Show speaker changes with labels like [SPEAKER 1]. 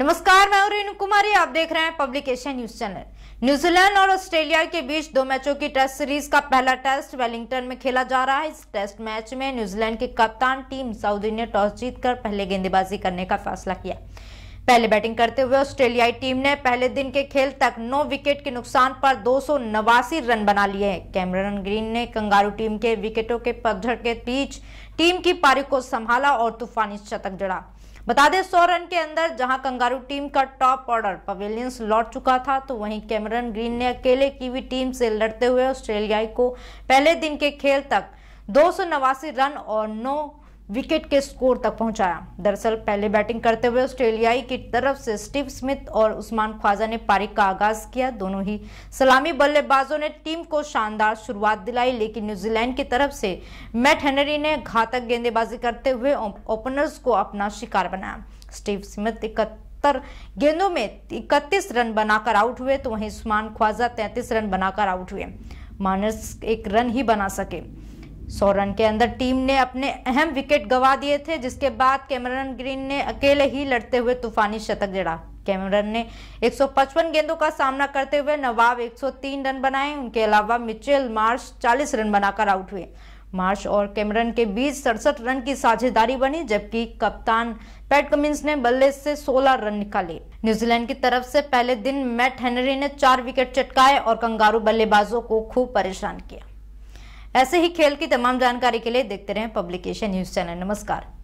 [SPEAKER 1] नमस्कार मैं रेणु कुमारी आप देख रहे हैं public Asia news channel New Zealand और ऑस्ट्रेलिया के बीच दो मैचों की टेस्ट सीरीज का पहला टेस्ट वेलिंगटन में खेला जा रहा है इस टेस्ट मैच में न्यूजीलैंड के कप्तान टीम सऊदी ने टॉस जीतकर पहले गेंदबाजी करने का फैसला किया पहले बैटिंग करते हुए ऑस्ट्रेलियाई टीम ने पहले दिन के खेल तक 9 विकेट के नुकसान पर दो रन बना लिए हैं कैमरन ग्रीन ने कंगारू टीम के विकेटों के पगझड़ के बीच टीम की पारी को संभाला और तूफानी शतक जड़ा बता दें सौ रन के अंदर जहां कंगारू टीम का टॉप ऑर्डर पवेलियंस लौट चुका था तो वहीं कैमरन ग्रीन ने अकेले कीवी टीम से लड़ते हुए ऑस्ट्रेलियाई को पहले दिन के खेल तक दो रन और नौ विकेट के स्कोर तक पहुंचाया दरअसल पहले बैटिंग करते हुए ऑस्ट्रेलियाई की तरफ से स्टीव स्मिथ और उस्मान ख्वाजा ने पारी का आगाज किया दोनों ही सलामी बल्लेबाजों ने टीम को शानदार शुरुआत दिलाई लेकिन न्यूजीलैंड की तरफ से मैट हेनरी ने घातक गेंदबाजी करते हुए ओपनर्स को अपना शिकार बनाया स्टीव स्मिथ इकहत्तर गेंदों में इकतीस रन बनाकर आउट हुए तो वहीं उस्मान ख्वाजा तैंतीस रन बनाकर आउट हुए मानस एक रन ही बना सके सौ रन के अंदर टीम ने अपने अहम विकेट गंवा दिए थे जिसके बाद कैमरन ग्रीन ने अकेले ही लड़ते हुए तूफानी शतक जड़ा कैमरन ने 155 गेंदों का सामना करते हुए नवाब 103 रन बनाए उनके अलावा मिचेल मार्श 40 रन बनाकर आउट हुए मार्श और कैमरन के बीच सड़सठ रन की साझेदारी बनी जबकि कप्तान पैट कमिंस ने बल्ले से 16 रन निकाले न्यूजीलैंड की तरफ से पहले दिन मैट हेनरी ने चार विकेट चटकाए और कंगारू बल्लेबाजों को खूब परेशान किया ऐसे ही खेल की तमाम जानकारी के लिए देखते रहें पब्लिकेशन न्यूज चैनल नमस्कार